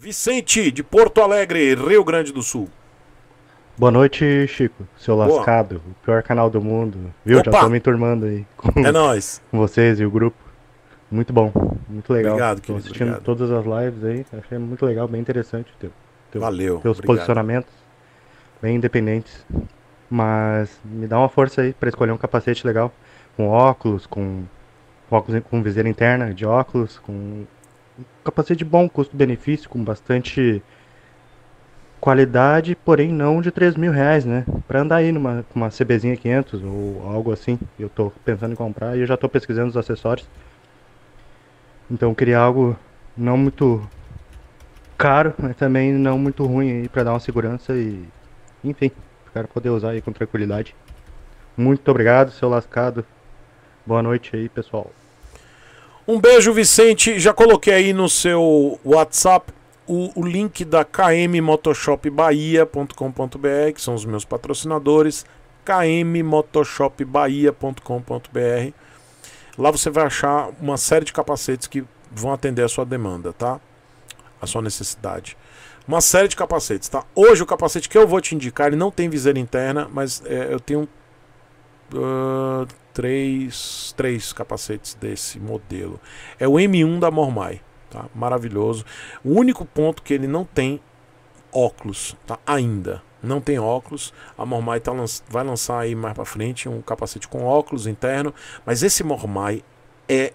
Vicente, de Porto Alegre, Rio Grande do Sul. Boa noite, Chico, seu Boa. lascado, o pior canal do mundo. Viu? Opa. Já tô me turmando aí com, é nóis. com vocês e o grupo. Muito bom, muito legal. Obrigado, querido. Tô assistindo obrigado. todas as lives aí, achei muito legal, bem interessante o teu, teu, Valeu, teus obrigado. posicionamentos, bem independentes. Mas me dá uma força aí para escolher um capacete legal, com óculos, com, com óculos com viseira interna, de óculos, com capacete bom, custo-benefício, com bastante qualidade, porém não de 3 mil reais, né? Pra andar aí numa uma CBzinha 500 ou algo assim. Eu tô pensando em comprar e eu já tô pesquisando os acessórios. Então eu queria algo não muito caro, mas também não muito ruim aí pra dar uma segurança e... Enfim, o poder usar aí com tranquilidade. Muito obrigado, seu lascado. Boa noite aí, pessoal. Um beijo, Vicente. Já coloquei aí no seu WhatsApp o, o link da kmmotosshopbahia.com.br, que são os meus patrocinadores, kmmotosshopbahia.com.br. Lá você vai achar uma série de capacetes que vão atender a sua demanda, tá? A sua necessidade. Uma série de capacetes, tá? Hoje o capacete que eu vou te indicar, ele não tem viseira interna, mas é, eu tenho uh, três, três capacetes desse modelo. É o M1 da Mormai, tá? maravilhoso. O único ponto que ele não tem óculos tá? ainda. Não tem óculos. A Mormai tá, vai lançar aí mais para frente um capacete com óculos interno. Mas esse Mormai é.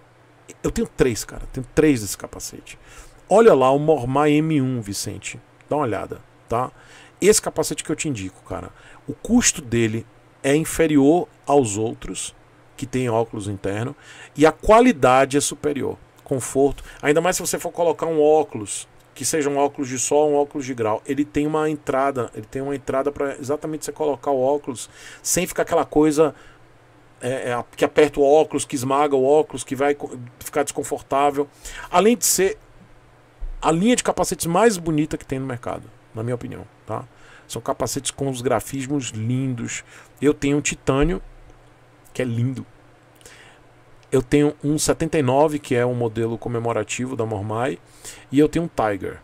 Eu tenho três, cara. Tenho três desse capacete. Olha lá o Mormai M1, Vicente. Dá uma olhada, tá? Esse capacete que eu te indico, cara. O custo dele é inferior aos outros que têm óculos interno e a qualidade é superior. Conforto, ainda mais se você for colocar um óculos que seja um óculos de sol, um óculos de grau, ele tem uma entrada, ele tem uma entrada para exatamente você colocar o óculos sem ficar aquela coisa é, é, que aperta o óculos, que esmaga o óculos, que vai ficar desconfortável. Além de ser a linha de capacetes mais bonita que tem no mercado, na minha opinião, tá? São capacetes com os grafismos lindos. Eu tenho um titânio, que é lindo. Eu tenho um 79, que é um modelo comemorativo da Mormai. E eu tenho um Tiger,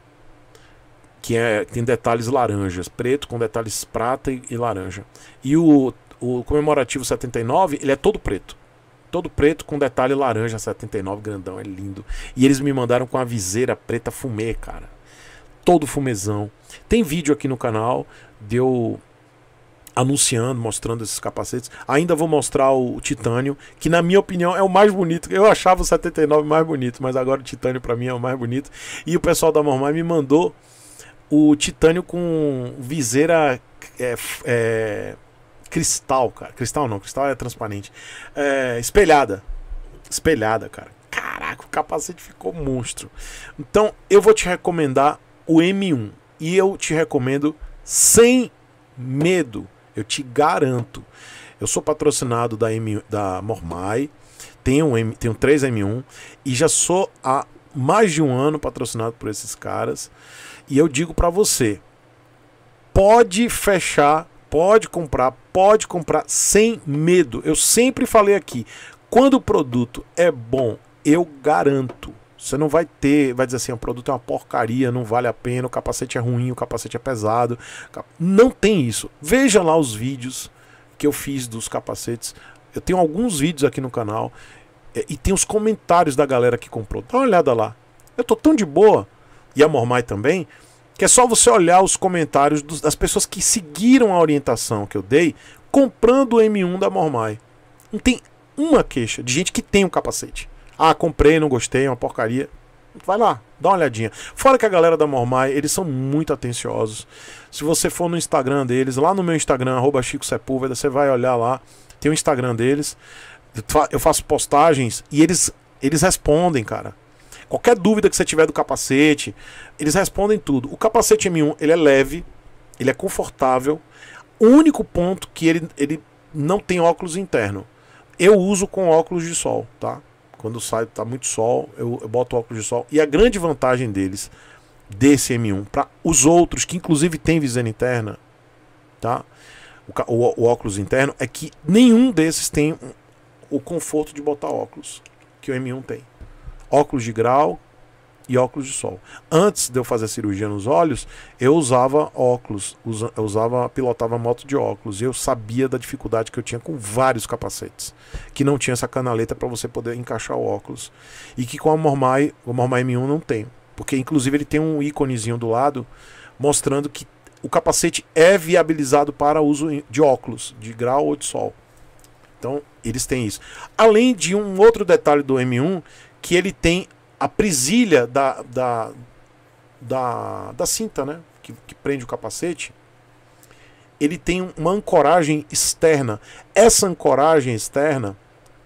que é, tem detalhes laranjas, preto com detalhes prata e, e laranja. E o, o comemorativo 79, ele é todo preto todo preto com detalhe laranja 79 grandão, é lindo. E eles me mandaram com a viseira preta fumê, cara todo fumezão. Tem vídeo aqui no canal de anunciando, mostrando esses capacetes. Ainda vou mostrar o, o Titânio, que na minha opinião é o mais bonito. Eu achava o 79 mais bonito, mas agora o Titânio para mim é o mais bonito. E o pessoal da Mormai me mandou o Titânio com viseira é, é, cristal, cara. Cristal não, cristal é transparente. É, espelhada. Espelhada, cara. Caraca, o capacete ficou monstro. Então, eu vou te recomendar o M1. E eu te recomendo sem medo, eu te garanto. Eu sou patrocinado da, M, da Mormai, tenho, um M, tenho três M1 e já sou há mais de um ano patrocinado por esses caras. E eu digo para você, pode fechar, pode comprar, pode comprar sem medo. Eu sempre falei aqui, quando o produto é bom, eu garanto. Você não vai ter, vai dizer assim, o produto é uma porcaria, não vale a pena, o capacete é ruim, o capacete é pesado. Não tem isso. Veja lá os vídeos que eu fiz dos capacetes. Eu tenho alguns vídeos aqui no canal é, e tem os comentários da galera que comprou. Dá uma olhada lá. Eu tô tão de boa, e a Mormai também, que é só você olhar os comentários dos, das pessoas que seguiram a orientação que eu dei comprando o M1 da Mormai. Não tem uma queixa de gente que tem o um capacete. Ah, comprei, não gostei, é uma porcaria. Vai lá, dá uma olhadinha. Fora que a galera da Mormai, eles são muito atenciosos. Se você for no Instagram deles, lá no meu Instagram, arroba Chico Sepúlveda, você vai olhar lá. Tem o Instagram deles. Eu faço postagens e eles, eles respondem, cara. Qualquer dúvida que você tiver do capacete, eles respondem tudo. O capacete M1, ele é leve, ele é confortável. O único ponto que ele, ele não tem óculos interno. Eu uso com óculos de sol, tá? Quando sai, tá muito sol, eu, eu boto óculos de sol. E a grande vantagem deles, desse M1, para os outros, que inclusive tem visão interna, tá? O, o, o, óculos interno, é que nenhum desses tem o conforto de botar óculos, que o M1 tem. Óculos de grau, e óculos de sol. Antes de eu fazer a cirurgia nos olhos, eu usava óculos, eu usava, pilotava moto de óculos. E eu sabia da dificuldade que eu tinha com vários capacetes, que não tinha essa canaleta para você poder encaixar o óculos. E que com a Mormai, o Mormai M1 não tem, porque inclusive ele tem um íconezinho do lado mostrando que o capacete é viabilizado para uso de óculos, de grau ou de sol. Então, eles têm isso. Além de um outro detalhe do M1, que ele tem a prisilha da, da, da, da cinta, né? Que, que, prende o capacete, ele tem uma ancoragem externa. Essa ancoragem externa,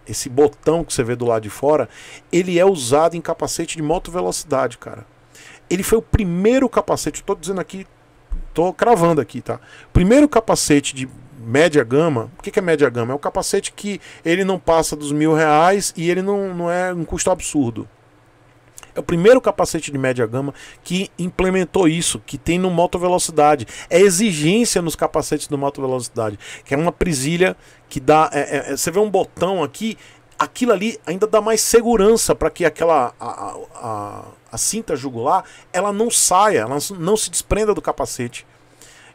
esse botão que você vê do lado de fora, ele é usado em capacete de moto velocidade, cara. Ele foi o primeiro capacete, estou dizendo aqui, tô cravando aqui, tá? Primeiro capacete de média gama. O que, que é média gama? É o capacete que ele não passa dos mil reais e ele não, não é um custo absurdo. É o primeiro capacete de média gama que implementou isso, que tem no moto velocidade. É exigência nos capacetes do moto velocidade, que é uma presilha que dá. É, é, é você vê um botão aqui, aquilo ali ainda dá mais segurança para que aquela a, a, a, a, cinta jugular ela não saia, ela não se desprenda do capacete.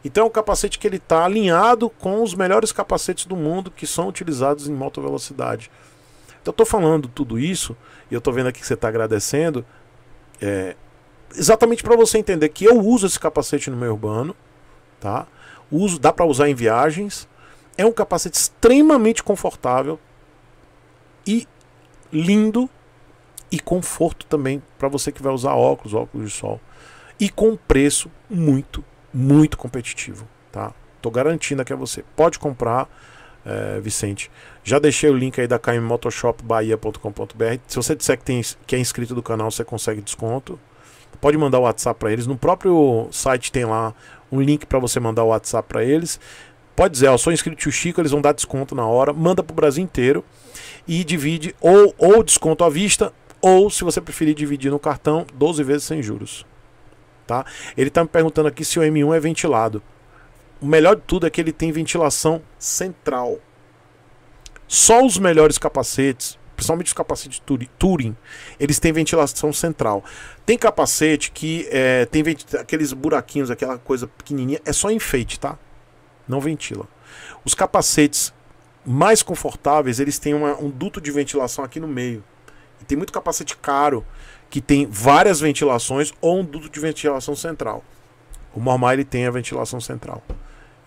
Então é um capacete que ele está alinhado com os melhores capacetes do mundo que são utilizados em moto velocidade. Então, eu estou falando tudo isso, e eu estou vendo aqui que você está agradecendo, é, exatamente para você entender que eu uso esse capacete no meu urbano, tá? Uso, dá para usar em viagens. É um capacete extremamente confortável e lindo e conforto também para você que vai usar óculos, óculos de sol e com preço muito, muito competitivo, tá? Tô garantindo aqui a você. Pode comprar é, Vicente. Já deixei o link aí da kmmotoshopbahia.com.br. Se você disser que, tem, que é inscrito do canal, você consegue desconto. Pode mandar o WhatsApp para eles. No próprio site tem lá um link para você mandar o WhatsApp para eles. Pode dizer, ó, sou inscrito tio Chico, eles vão dar desconto na hora. Manda para o Brasil inteiro e divide ou, ou desconto à vista ou, se você preferir, dividir no cartão 12 vezes sem juros. Tá? Ele está me perguntando aqui se o M1 é ventilado. O melhor de tudo é que ele tem ventilação central. Só os melhores capacetes, principalmente os capacetes Turing, eles têm ventilação central. Tem capacete que é, tem aqueles buraquinhos, aquela coisa pequenininha, é só enfeite, tá? Não ventila. Os capacetes mais confortáveis, eles têm uma, um duto de ventilação aqui no meio. E tem muito capacete caro que tem várias ventilações ou um duto de ventilação central. O Mormar ele tem a ventilação central.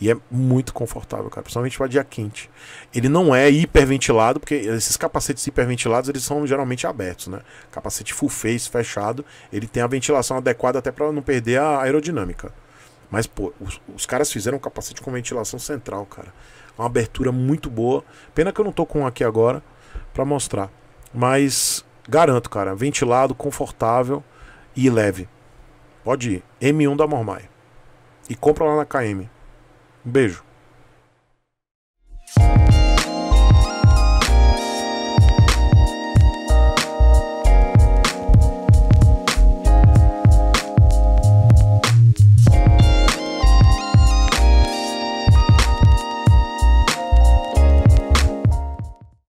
E é muito confortável, cara, principalmente para dia quente. Ele não é hiperventilado, porque esses capacetes hiperventilados, eles são geralmente abertos, né? Capacete full face fechado, ele tem a ventilação adequada até para não perder a aerodinâmica. Mas, pô, os, os, caras fizeram um capacete com ventilação central, cara. Uma abertura muito boa. Pena que eu não tô com um aqui agora para mostrar. Mas garanto, cara, ventilado, confortável e leve. Pode ir. M1 da Mormai. E compra lá na KM. Um beijo.